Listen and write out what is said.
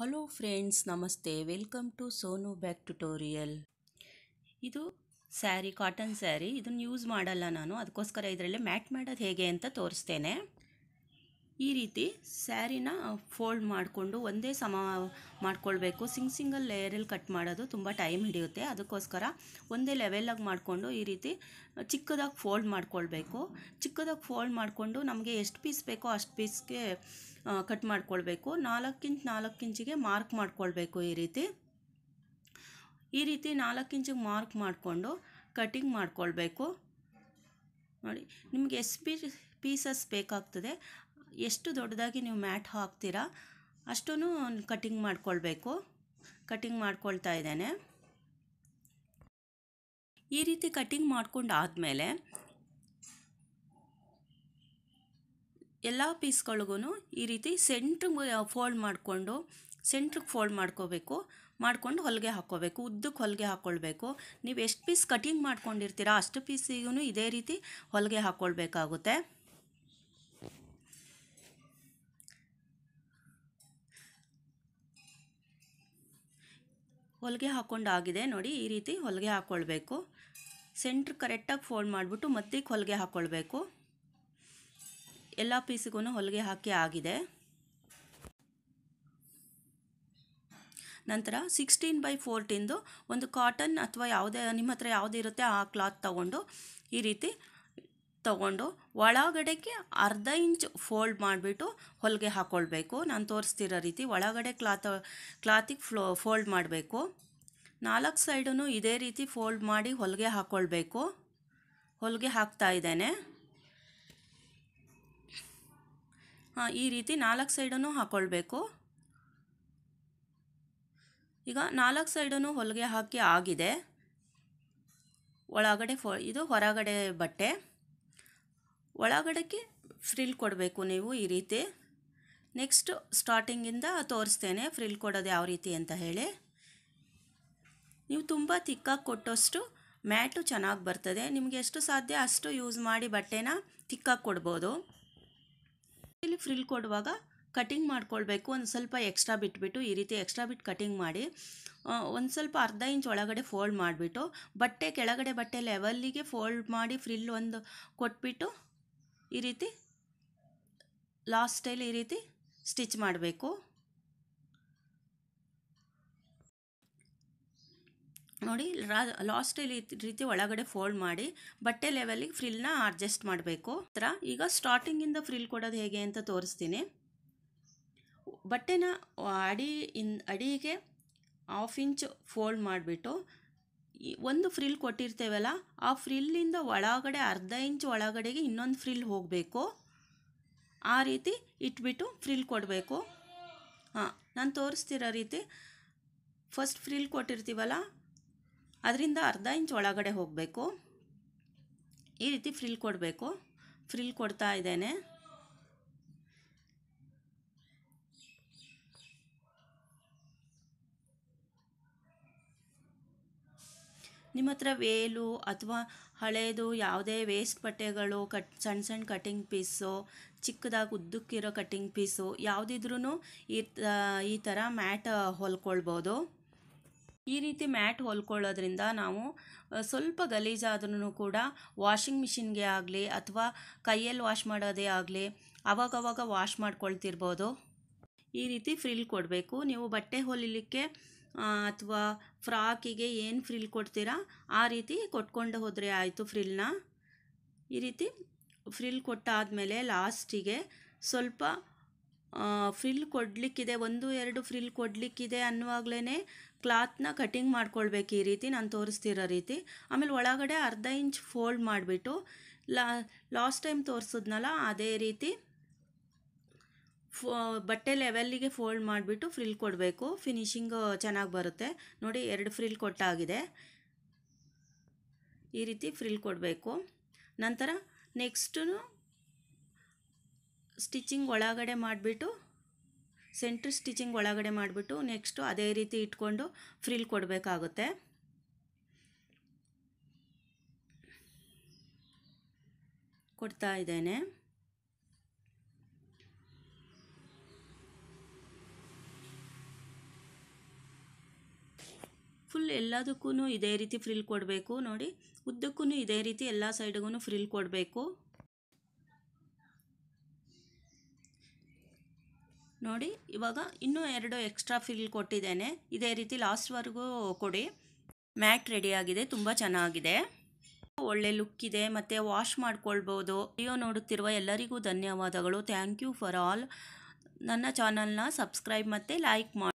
hello friends ನಮಸ್ತೆ welcome to Sonu back tutorial ಇದು sari cotton sari ಇದನ್ನು ಯೂಸ್ ಮಾಡಲ್ಲ ನಾನು ಅದಕ್ಕೋಸ್ಕರ ಇದರಲ್ಲಿ ಮ್ಯಾಟ್ ಮಾಡೋದು ಹೇಗೆ ಅಂತ ತೋರಿಸ್ತೇನೆ ಈ ರೀತಿ ಸ್ಯಾರಿನ ಫೋಲ್ಡ್ ಮಾಡಿಕೊಂಡು ಒಂದೇ ಸಮ ಮಾಡ್ಕೊಳ್ಬೇಕು ಸಿಂಗ್ ಸಿಂಗಲ್ ಲೇಯರಲ್ಲಿ ಕಟ್ ಮಾಡೋದು ತುಂಬ ಟೈಮ್ ಹಿಡಿಯುತ್ತೆ ಅದಕ್ಕೋಸ್ಕರ ಒಂದೇ ಲೆವೆಲಾಗಿ ಮಾಡಿಕೊಂಡು ಈ ರೀತಿ ಚಿಕ್ಕದಾಗಿ ಫೋಲ್ಡ್ ಮಾಡ್ಕೊಳ್ಬೇಕು ಚಿಕ್ಕದಾಗಿ ಫೋಲ್ಡ್ ಮಾಡಿಕೊಂಡು ನಮಗೆ ಎಷ್ಟು ಪೀಸ್ ಬೇಕೋ ಅಷ್ಟು ಪೀಸ್ಗೆ ಕಟ್ ಮಾಡ್ಕೊಳ್ಬೇಕು ನಾಲ್ಕಿಂಚ್ ನಾಲ್ಕು ಇಂಚಿಗೆ ಮಾರ್ಕ್ ಮಾಡ್ಕೊಳ್ಬೇಕು ಈ ರೀತಿ ಈ ರೀತಿ ನಾಲ್ಕು ಇಂಚಿಗೆ ಮಾರ್ಕ್ ಮಾಡಿಕೊಂಡು ಕಟಿಂಗ್ ಮಾಡ್ಕೊಳ್ಬೇಕು ನೋಡಿ ನಿಮಗೆ ಎಷ್ಟು ಪೀಸಸ್ ಬೇಕಾಗ್ತದೆ ಎಷ್ಟು ದೊಡ್ಡದಾಗಿ ನೀವು ಮ್ಯಾಟ್ ಹಾಕ್ತೀರಾ ಅಷ್ಟೂ ಕಟಿಂಗ್ ಮಾಡ್ಕೊಳ್ಬೇಕು ಕಟಿಂಗ್ ಮಾಡ್ಕೊಳ್ತಾ ಇದ್ದೇನೆ ಈ ರೀತಿ ಕಟಿಂಗ್ ಮಾಡಿಕೊಂಡು ಆದಮೇಲೆ ಎಲ್ಲ ಪೀಸ್ಗಳಿಗೂ ಈ ರೀತಿ ಸೆಂಟ್ರಿಗೆ ಫೋಲ್ಡ್ ಮಾಡಿಕೊಂಡು ಸೆಂಟ್ರಿಗೆ ಫೋಲ್ಡ್ ಮಾಡ್ಕೋಬೇಕು ಮಾಡಿಕೊಂಡು ಹೊಲಿಗೆ ಹಾಕ್ಕೋಬೇಕು ಉದ್ದಕ್ಕೆ ಹೊಲಿಗೆ ಹಾಕ್ಕೊಳ್ಬೇಕು ನೀವು ಎಷ್ಟು ಪೀಸ್ ಕಟಿಂಗ್ ಮಾಡ್ಕೊಂಡಿರ್ತೀರಾ ಅಷ್ಟು ಪೀಸಿಗೂ ಇದೇ ರೀತಿ ಹೊಲಿಗೆ ಹಾಕ್ಕೊಳ್ಬೇಕಾಗುತ್ತೆ ಹೊಲಿಗೆ ಹಾಕ್ಕೊಂಡು ಆಗಿದೆ ನೋಡಿ ಈ ರೀತಿ ಹೊಲಿಗೆ ಹಾಕ್ಕೊಳ್ಬೇಕು ಸೆಂಟ್ರ್ ಕರೆಕ್ಟಾಗಿ ಫೋಲ್ಡ್ ಮಾಡಿಬಿಟ್ಟು ಮತ್ತೆ ಹೊಲಿಗೆ ಹಾಕ್ಕೊಳ್ಬೇಕು ಎಲ್ಲ ಪೀಸಿಗೂ ಹೊಲಿಗೆ ಹಾಕಿ ಆಗಿದೆ ನಂತರ ಸಿಕ್ಸ್ಟೀನ್ ಬೈ ಫೋರ್ಟಿಂದು ಒಂದು ಕಾಟನ್ ಅಥವಾ ಯಾವುದೇ ನಿಮ್ಮ ಹತ್ರ ಯಾವುದೇ ಇರುತ್ತೆ ಆ ಕ್ಲಾತ್ ತಗೊಂಡು ಈ ರೀತಿ ತೊಗೊಂಡು ಒಳಗಡೆಗೆ ಅರ್ಧ ಇಂಚ್ ಫೋಲ್ಡ್ ಮಾಡಿಬಿಟ್ಟು ಹೊಲಿಗೆ ಹಾಕ್ಕೊಳ್ಬೇಕು ನಾನು ತೋರಿಸ್ತಿರೋ ರೀತಿ ಒಳಗಡೆ ಕ್ಲಾತ್ ಕ್ಲಾತಿಗೆ ಫ್ಲೋ ಫೋಲ್ಡ್ ಮಾಡಬೇಕು ನಾಲ್ಕು ಸೈಡೂ ಇದೇ ರೀತಿ ಫೋಲ್ಡ್ ಮಾಡಿ ಹೊಲಿಗೆ ಹಾಕ್ಕೊಳ್ಬೇಕು ಹೊಲಿಗೆ ಹಾಕ್ತಾ ಇದ್ದೇನೆ ಹಾಂ ಈ ರೀತಿ ನಾಲ್ಕು ಸೈಡೂ ಹಾಕ್ಕೊಳ್ಬೇಕು ಈಗ ನಾಲ್ಕು ಸೈಡೂ ಹೊಲಿಗೆ ಹಾಕಿ ಆಗಿದೆ ಒಳಗಡೆ ಫೋ ಇದು ಹೊರಗಡೆ ಬಟ್ಟೆ ಒಳಗಡೆಗೆ ಫ್ರಿಲ್ ಕೊಡಬೇಕು ನೀವು ಈ ರೀತಿ ನೆಕ್ಸ್ಟ್ ಸ್ಟಾರ್ಟಿಂಗಿಂದ ತೋರಿಸ್ತೇನೆ ಫ್ರಿಲ್ ಕೊಡೋದು ಯಾವ ರೀತಿ ಅಂತ ಹೇಳಿ ನೀವು ತುಂಬ ತಿಕ್ಕಾಗಿ ಕೊಟ್ಟಷ್ಟು ಮ್ಯಾಟು ಚೆನ್ನಾಗಿ ಬರ್ತದೆ ನಿಮಗೆ ಎಷ್ಟು ಸಾಧ್ಯ ಅಷ್ಟು ಯೂಸ್ ಮಾಡಿ ಬಟ್ಟೆನ ತಿಕ್ಕಾಗಿ ಕೊಡ್ಬೋದು ಇಲ್ಲಿ ಫ್ರಿಲ್ ಕೊಡುವಾಗ ಕಟಿಂಗ್ ಮಾಡ್ಕೊಳ್ಬೇಕು ಒಂದು ಸ್ವಲ್ಪ ಎಕ್ಸ್ಟ್ರಾ ಬಿಟ್ಬಿಟ್ಟು ಈ ರೀತಿ ಎಕ್ಸ್ಟ್ರಾ ಬಿಟ್ಟು ಕಟಿಂಗ್ ಮಾಡಿ ಒಂದು ಸ್ವಲ್ಪ ಅರ್ಧ ಇಂಚ್ ಒಳಗಡೆ ಫೋಲ್ಡ್ ಮಾಡಿಬಿಟ್ಟು ಬಟ್ಟೆ ಕೆಳಗಡೆ ಬಟ್ಟೆ ಲೆವೆಲ್ಲಿಗೆ ಫೋಲ್ಡ್ ಮಾಡಿ ಫ್ರಿಲ್ ಒಂದು ಕೊಟ್ಬಿಟ್ಟು ಈ ರೀತಿ ಲಾಸ್ಟ್ ಸ್ಟೈಲ್ ಈ ರೀತಿ ಸ್ಟಿಚ್ ಮಾಡಬೇಕು ನೋಡಿ ಲಾಸ್ಟ್ ಈ ರೀತಿ ಒಳಗಡೆ ಫೋಲ್ಡ್ ಮಾಡಿ ಬಟ್ಟೆ ಲೆವೆಲಿಗೆ ಫ್ರಿಲ್ನ ಅಡ್ಜಸ್ಟ್ ಮಾಡಬೇಕು ಥರ ಈಗ ಸ್ಟಾರ್ಟಿಂಗಿಂದ ಫ್ರಿಲ್ ಕೊಡೋದು ಹೇಗೆ ಅಂತ ತೋರಿಸ್ತೀನಿ ಬಟ್ಟೆನ ಅಡಿ ಇನ್ ಅಡಿಗೆ ಹಾಫ್ ಇಂಚ್ ಫೋಲ್ಡ್ ಮಾಡಿಬಿಟ್ಟು ಒಂದು ಫ್ರಿಲ್ ಕೊಟ್ಟಿರ್ತೇವಲ್ಲ ಆ ಫ್ರಿಲ್ಲಿಂದ ಒಳಗಡೆ ಅರ್ಧ ಇಂಚ್ ಒಳಗಡೆಗೆ ಇನ್ನೊಂದು ಫ್ರಿಲ್ ಹೋಗಬೇಕು ಆ ರೀತಿ ಇಟ್ಬಿಟ್ಟು ಫ್ರಿಲ್ ಕೊಡಬೇಕು ಹಾಂ ನಾನು ತೋರಿಸ್ತಿರೋ ರೀತಿ ಫಸ್ಟ್ ಫ್ರಿಲ್ ಕೊಟ್ಟಿರ್ತೀವಲ್ಲ ಅದರಿಂದ ಅರ್ಧ ಇಂಚ್ ಒಳಗಡೆ ಹೋಗಬೇಕು ಈ ರೀತಿ ಫ್ರಿಲ್ ಕೊಡಬೇಕು ಫ್ರಿಲ್ ಕೊಡ್ತಾ ಇದ್ದೇನೆ ನಿಮ್ಮ ಹತ್ರ ವೇಲು ಅಥವಾ ಹಳೆಯದು ಯಾವುದೇ ವೇಸ್ಟ್ ಬಟ್ಟೆಗಳು ಕಟ್ ಸಣ್ಣ ಸಣ್ಣ ಕಟ್ಟಿಂಗ್ ಪೀಸು ಚಿಕ್ಕದಾಗಿ ಉದ್ದಕ್ಕಿರೋ ಕಟ್ಟಿಂಗ್ ಪೀಸು ಯಾವುದಿದ್ರೂ ಈ ಈ ಥರ ಮ್ಯಾಟ್ ಹೊಲ್ಕೊಳ್ಬೋದು ಈ ರೀತಿ ಮ್ಯಾಟ್ ಹೊಲ್ಕೊಳ್ಳೋದ್ರಿಂದ ನಾವು ಸ್ವಲ್ಪ ಗಲೀಜಾದ್ರೂ ಕೂಡ ವಾಷಿಂಗ್ ಮಿಷಿನ್ಗೆ ಆಗಲಿ ಅಥವಾ ಕೈಯಲ್ಲಿ ವಾಶ್ ಮಾಡೋದೇ ಆಗಲಿ ಆವಾಗವಾಗ ವಾಶ್ ಮಾಡ್ಕೊಳ್ತಿರ್ಬೋದು ಈ ರೀತಿ ಫ್ರಿಲ್ ಕೊಡಬೇಕು ನೀವು ಬಟ್ಟೆ ಹೊಲಿಲಿಕ್ಕೆ ಅಥವಾ ಫ್ರಾಕಿಗೆ ಏನು ಫ್ರಿಲ್ ಕೊಡ್ತೀರಾ ಆ ರೀತಿ ಕೊಟ್ಕೊಂಡು ಹೋದರೆ ಆಯಿತು ಫ್ರಿಲ್ನ ಈ ರೀತಿ ಫ್ರಿಲ್ ಕೊಟ್ಟಾದಮೇಲೆ ಲಾಸ್ಟಿಗೆ ಸ್ವಲ್ಪ ಫ್ರಿಲ್ ಕೊಡಲಿಕ್ಕಿದೆ ಒಂದು ಎರಡು ಫ್ರಿಲ್ ಕೊಡಲಿಕ್ಕಿದೆ ಅನ್ನುವಾಗಲೇ ಕ್ಲಾತ್ನ ಕಟಿಂಗ್ ಮಾಡ್ಕೊಳ್ಬೇಕು ಈ ರೀತಿ ನಾನು ತೋರಿಸ್ತಿರೋ ರೀತಿ ಆಮೇಲೆ ಒಳಗಡೆ ಅರ್ಧ ಇಂಚ್ ಫೋಲ್ಡ್ ಮಾಡಿಬಿಟ್ಟು ಲಾ ಲಾಸ್ಟ್ ಟೈಮ್ ತೋರಿಸಿದ್ನಲ್ಲ ಅದೇ ರೀತಿ ಫೋ ಬಟ್ಟೆ ಲೆವೆಲ್ಲಿಗೆ ಫೋಲ್ಡ್ ಮಾಡಿಬಿಟ್ಟು ಫ್ರಿಲ್ ಕೊಡಬೇಕು ಫಿನಿಷಿಂಗ್ ಚೆನ್ನಾಗಿ ಬರುತ್ತೆ ನೋಡಿ ಎರಡು ಫ್ರಿಲ್ ಕೊಟ್ಟಾಗಿದೆ ಈ ರೀತಿ ಫ್ರಿಲ್ ಕೊಡಬೇಕು ನಂತರ ನೆಕ್ಸ್ಟು ಸ್ಟಿಚಿಂಗ್ ಒಳಗಡೆ ಮಾಡಿಬಿಟ್ಟು ಸೆಂಟ್ರ್ ಸ್ಟಿಚಿಂಗ್ ಒಳಗಡೆ ಮಾಡಿಬಿಟ್ಟು ನೆಕ್ಸ್ಟು ಅದೇ ರೀತಿ ಇಟ್ಕೊಂಡು ಫ್ರಿಲ್ ಕೊಡಬೇಕಾಗುತ್ತೆ ಕೊಡ್ತಾ ಇದ್ದೇನೆ ಎಲ್ಲದಕ್ಕೂ ಇದೇ ರೀತಿ ಫ್ರಿಲ್ ಕೊಡಬೇಕು ನೋಡಿ ಉದ್ದಕ್ಕೂ ಇದೇ ರೀತಿ ಎಲ್ಲ ಸೈಡ್ಗೂ ಫ್ರಿಲ್ ಕೊಡಬೇಕು ನೋಡಿ ಇವಾಗ ಇನ್ನೂ ಎರಡು ಎಕ್ಸ್ಟ್ರಾ ಫ್ರಿಲ್ ಕೊಟ್ಟಿದ್ದೇನೆ ಇದೇ ರೀತಿ ಲಾಸ್ಟ್ವರೆಗೂ ಕೊಡಿ ಮ್ಯಾಟ್ ರೆಡಿಯಾಗಿದೆ ತುಂಬ ಚೆನ್ನಾಗಿದೆ ಒಳ್ಳೆ ಲುಕ್ ಇದೆ ಮತ್ತು ವಾಶ್ ಮಾಡ್ಕೊಳ್ಬೋದು ವಿಡಿಯೋ ನೋಡುತ್ತಿರುವ ಎಲ್ಲರಿಗೂ ಧನ್ಯವಾದಗಳು ಥ್ಯಾಂಕ್ ಯು ಫಾರ್ ಆಲ್ ನನ್ನ ಚಾನಲ್ನ ಸಬ್ಸ್ಕ್ರೈಬ್ ಮತ್ತು ಲೈಕ್ ಮಾಡಿ